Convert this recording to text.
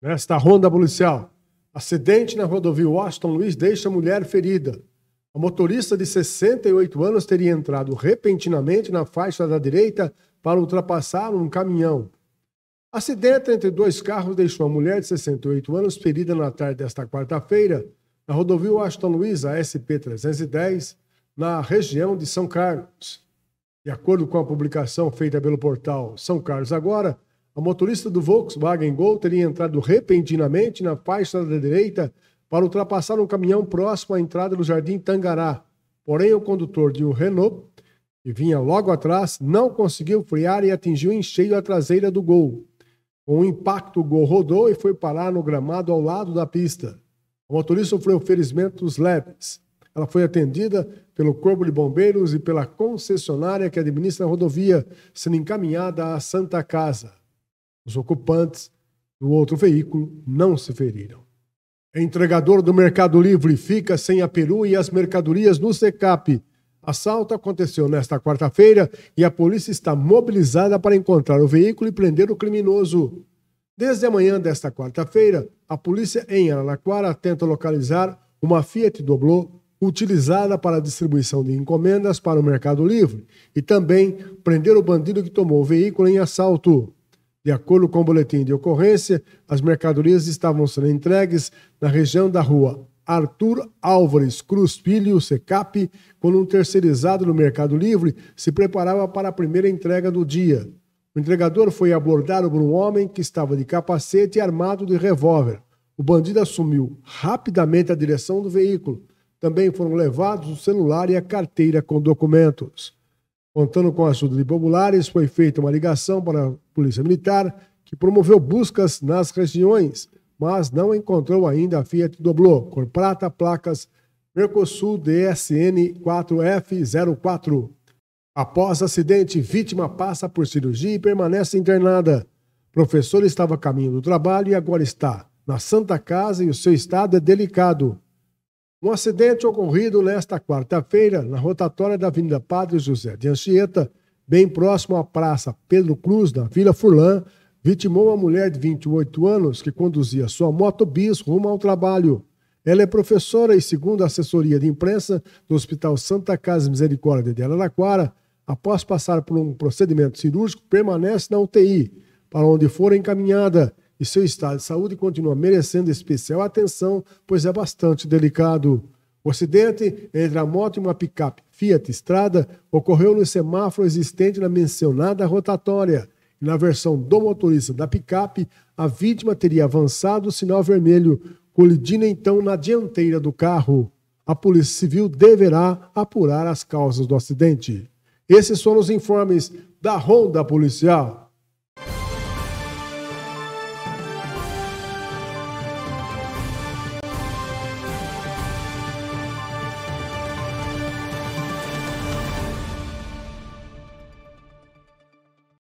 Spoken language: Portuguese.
Nesta né? ronda policial, acidente na rodovia Washington Luiz deixa mulher ferida. A motorista de 68 anos teria entrado repentinamente na faixa da direita para ultrapassar um caminhão. Acidente entre dois carros deixou a mulher de 68 anos ferida na tarde desta quarta-feira na rodovia Washington Luiz, a SP-310, na região de São Carlos. De acordo com a publicação feita pelo portal São Carlos Agora, o motorista do Volkswagen Gol teria entrado repentinamente na faixa da direita para ultrapassar um caminhão próximo à entrada do Jardim Tangará. Porém, o condutor de um Renault, que vinha logo atrás, não conseguiu frear e atingiu em cheio a traseira do Gol. Com o impacto, o Gol rodou e foi parar no gramado ao lado da pista. O motorista sofreu ferimentos leves. Ela foi atendida pelo Corpo de Bombeiros e pela concessionária que administra a rodovia, sendo encaminhada à Santa Casa. Os ocupantes do outro veículo não se feriram. Entregador do Mercado Livre fica sem a peru e as mercadorias no SECAP. Assalto aconteceu nesta quarta-feira e a polícia está mobilizada para encontrar o veículo e prender o criminoso. Desde a manhã desta quarta-feira, a polícia em Araraquara tenta localizar uma Fiat Doblô utilizada para a distribuição de encomendas para o Mercado Livre e também prender o bandido que tomou o veículo em assalto. De acordo com o boletim de ocorrência, as mercadorias estavam sendo entregues na região da rua Arthur Álvares Cruz Filho, SECAP, quando um terceirizado no Mercado Livre se preparava para a primeira entrega do dia. O entregador foi abordado por um homem que estava de capacete e armado de revólver. O bandido assumiu rapidamente a direção do veículo. Também foram levados o celular e a carteira com documentos. Contando com a ajuda de populares, foi feita uma ligação para a Polícia Militar, que promoveu buscas nas regiões, mas não encontrou ainda a Fiat Doblo cor prata, placas Mercosul DSN 4F04. Após acidente, vítima passa por cirurgia e permanece internada. Professor estava a caminho do trabalho e agora está na Santa Casa e o seu estado é delicado. Um acidente ocorrido nesta quarta-feira na rotatória da Avenida Padre José de Anchieta, bem próximo à Praça Pedro Cruz, na Vila Furlan, vitimou uma mulher de 28 anos que conduzia sua moto bis rumo ao trabalho. Ela é professora e, segundo a assessoria de imprensa do Hospital Santa Casa Misericórdia de Araraquara, após passar por um procedimento cirúrgico, permanece na UTI, para onde for encaminhada e seu estado de saúde continua merecendo especial atenção, pois é bastante delicado. O acidente entre a moto e uma picape Fiat Estrada ocorreu no semáforo existente na mencionada rotatória. na versão do motorista da picape, a vítima teria avançado o sinal vermelho, colidindo então na dianteira do carro. A Polícia Civil deverá apurar as causas do acidente. Esses foram os informes da Ronda Policial.